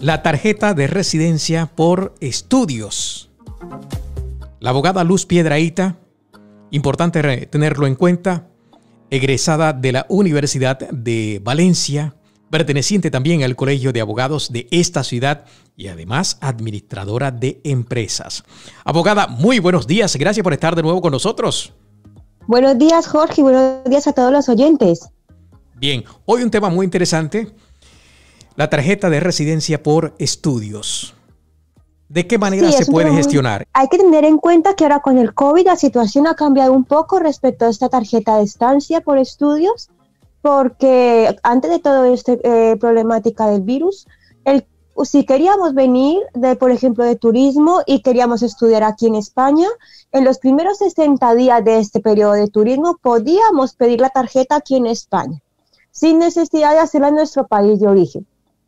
la tarjeta de residencia por estudios. La abogada Luz Piedraíta, importante tenerlo en cuenta, egresada de la Universidad de Valencia, perteneciente también al Colegio de Abogados de esta ciudad y además administradora de empresas. Abogada, muy buenos días, gracias por estar de nuevo con nosotros. Buenos días Jorge, buenos días a todos los oyentes. Bien, hoy un tema muy interesante la tarjeta de residencia por estudios. ¿De qué manera se puede gestionar? Hay que tener en cuenta que ahora con el COVID la situación ha cambiado un poco respecto a esta tarjeta de estancia por estudios, porque antes de todo esta eh, problemática del virus, el, si queríamos venir, de, por ejemplo, de turismo y queríamos estudiar aquí en España, en los primeros 60 días de este periodo de turismo podíamos pedir la tarjeta aquí en España, sin necesidad de hacerla en nuestro país de origen.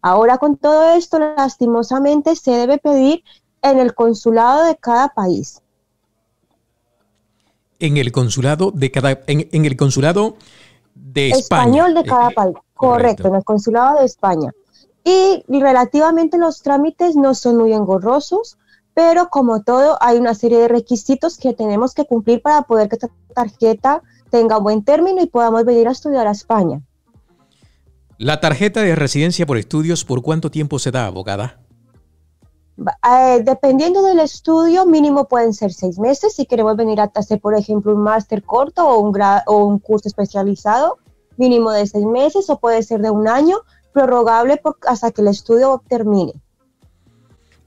Ahora con todo esto, lastimosamente, se debe pedir en el consulado de cada país. En el consulado de cada, en, el consulado de Español de cada eh, país, correcto. correcto, en el consulado de España. Y relativamente los trámites no son muy engorrosos, pero como todo hay una serie de requisitos que tenemos que cumplir para poder que esta tarjeta tenga un buen término y podamos venir a estudiar a España. ¿La tarjeta de residencia por estudios por cuánto tiempo se da, abogada? Eh, dependiendo del estudio, mínimo pueden ser seis meses. Si queremos venir a hacer, por ejemplo, un máster corto o un, curso especializado, mínimo de seis meses o puede ser de un año, prorrogable hasta que el estudio termine.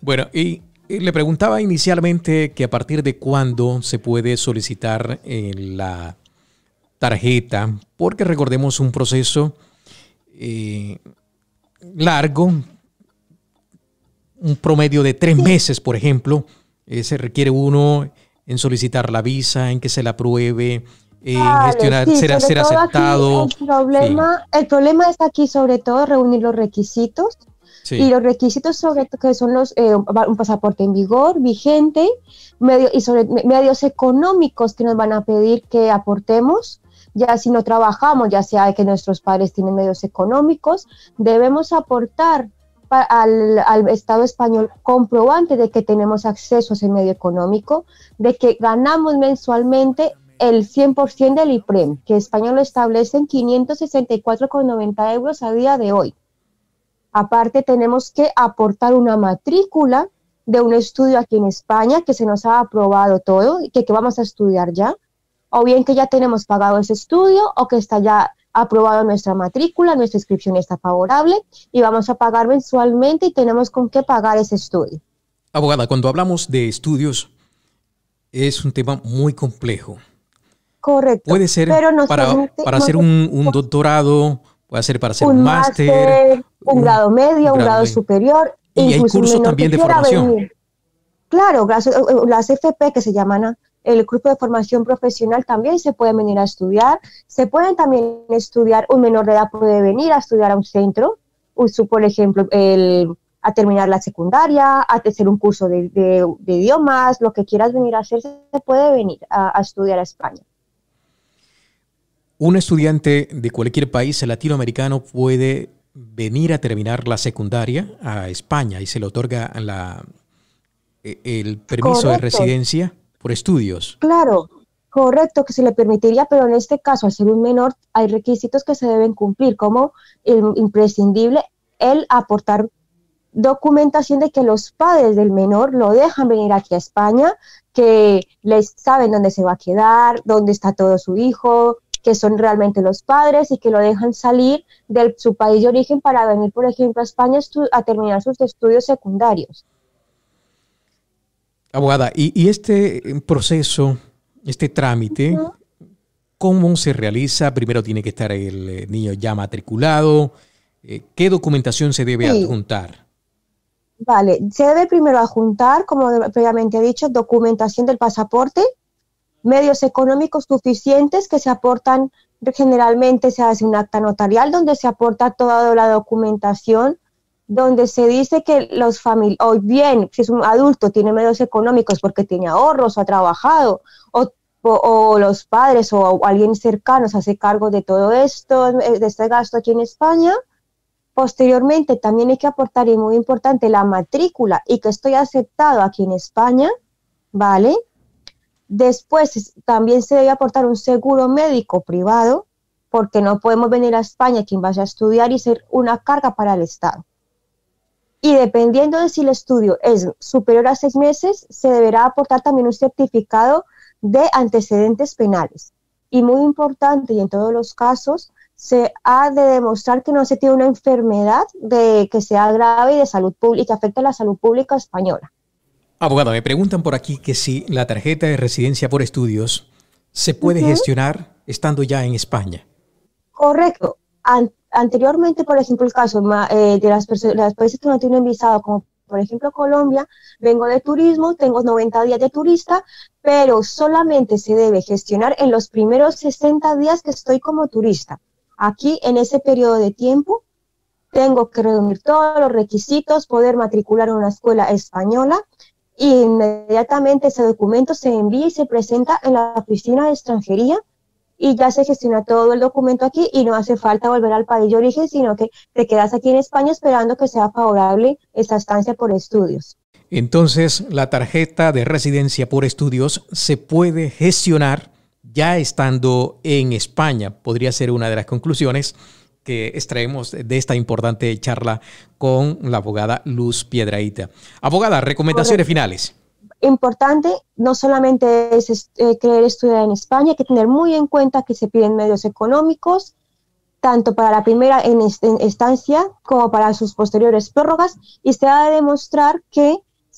Bueno, y, le preguntaba inicialmente que a partir de cuándo se puede solicitar eh, la tarjeta, porque recordemos un proceso eh, largo, un promedio de tres meses, por ejemplo, eh, se requiere uno en solicitar la visa, en que se la apruebe, en gestionar, ser, aceptado. El problema, el problema es aquí sobre todo reunir los requisitos Y los requisitos sobre que son los eh, un pasaporte en vigor, vigente, medio, y sobre medios económicos que nos van a pedir que aportemos ya si no trabajamos, ya sea que nuestros padres tienen medios económicos, debemos aportar al, Estado español comprobante de que tenemos acceso a ese medio económico, de que ganamos mensualmente el 100% del IPREM, que España lo establece en 564,90 euros a día de hoy. Aparte, tenemos que aportar una matrícula de un estudio aquí en España que se nos ha aprobado todo, y que vamos a estudiar ya o bien que ya tenemos pagado ese estudio o que está ya aprobado nuestra matrícula, nuestra inscripción está favorable y vamos a pagar mensualmente y tenemos con qué pagar ese estudio. Abogada, cuando hablamos de estudios, es un tema muy complejo. Correcto. Puede ser para, para hacer un, doctorado, puede ser para hacer un máster, un, grado medio, un grado, superior. Y hay cursos también de formación. Claro, las, las FP que se llaman el grupo de formación profesional también se puede venir a estudiar, se pueden también estudiar, un menor de edad puede venir a estudiar a un centro, por ejemplo, a terminar la secundaria, a hacer un curso de, idiomas, lo que quieras venir a hacer, se puede venir a, estudiar a España. Un estudiante de cualquier país latinoamericano puede venir a terminar la secundaria a España y se le otorga la, e, el permiso de residencia por estudios. Claro, correcto, que se le permitiría, pero en este caso, al ser un menor, hay requisitos que se deben cumplir, como imprescindible el aportar documentación de que los padres del menor lo dejan venir aquí a España, que les saben dónde se va a quedar, dónde está todo su hijo, que son realmente los padres y que lo dejan salir de su país de origen para venir, por ejemplo, a España a terminar sus estudios secundarios. Abogada, y, este eh, proceso, este trámite, ¿cómo se realiza? Primero tiene que estar el eh, niño ya matriculado. Eh, ¿Qué documentación se debe adjuntar? Vale, se debe primero adjuntar, como previamente he dicho, documentación del pasaporte, medios económicos suficientes que se aportan, generalmente se hace un acta notarial donde se aporta toda la documentación donde se dice que los familiares, o bien, si es un adulto, tiene medios económicos porque tiene ahorros o ha trabajado, o, los padres o, alguien cercano se hace cargo de todo esto, de este gasto aquí en España. Posteriormente, también hay que aportar, y muy importante, la matrícula y que estoy aceptado aquí en España, ¿vale? Después, también se debe aportar un seguro médico privado, porque no podemos venir a España quien vaya a estudiar y ser una carga para el Estado y dependiendo de si el estudio es superior a seis meses, se deberá aportar también un certificado de antecedentes penales. Y muy importante, y en todos los casos, se ha de demostrar que no se tiene una enfermedad de que sea grave y de salud pública, que afecte a la salud pública española. Abogada, me preguntan por aquí que si la tarjeta de residencia por estudios se puede gestionar estando ya en España. Correcto anteriormente, por ejemplo, el caso eh, de las, personas países que no tienen visado, como por ejemplo Colombia, vengo de turismo, tengo 90 días de turista, pero solamente se debe gestionar en los primeros 60 días que estoy como turista. Aquí, en ese periodo de tiempo, tengo que reunir todos los requisitos, poder matricular en una escuela española y inmediatamente ese documento se envía y se presenta en la oficina de extranjería y ya se gestiona todo el documento aquí y no hace falta volver al país de origen, sino que te quedas aquí en España esperando que sea favorable esta estancia por estudios. Entonces, la tarjeta de residencia por estudios se puede gestionar ya estando en España, podría ser una de las conclusiones que extraemos de esta importante charla con la abogada Luz Piedraíta. Abogada, recomendaciones finales. Importante no solamente es eh, querer estudiar en España, hay que tener muy en cuenta que se piden medios económicos, tanto para la primera en, estancia como para sus posteriores prórrogas, y se ha de demostrar que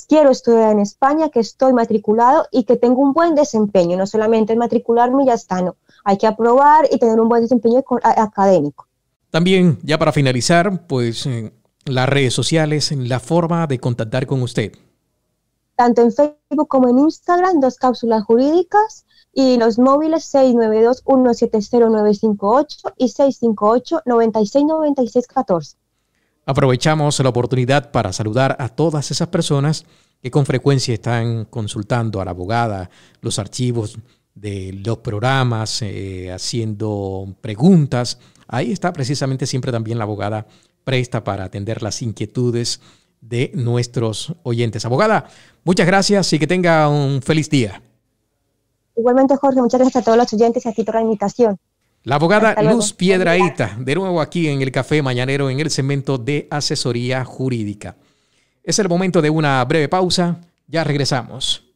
quiero estudiar en España, que estoy matriculado y que tengo un buen desempeño. No solamente matricularme y ya está, no. Hay que aprobar y tener un buen desempeño académico. También, ya para finalizar, pues eh, las redes sociales, la forma de contactar con usted tanto en Facebook como en Instagram, dos cápsulas jurídicas y los móviles 692-170-958 y 658-969614. Aprovechamos la oportunidad para saludar a todas esas personas que con frecuencia están consultando a la abogada, los archivos de los programas, eh, haciendo preguntas. Ahí está precisamente siempre también la abogada presta para atender las inquietudes de nuestros oyentes. Abogada, muchas gracias y que tenga un feliz día. Igualmente, Jorge, muchas gracias a todos los oyentes y a ti por la invitación. La abogada Luz Piedraíta, de nuevo aquí en el Café Mañanero, en el segmento de asesoría jurídica. Es el momento de una breve pausa, ya regresamos.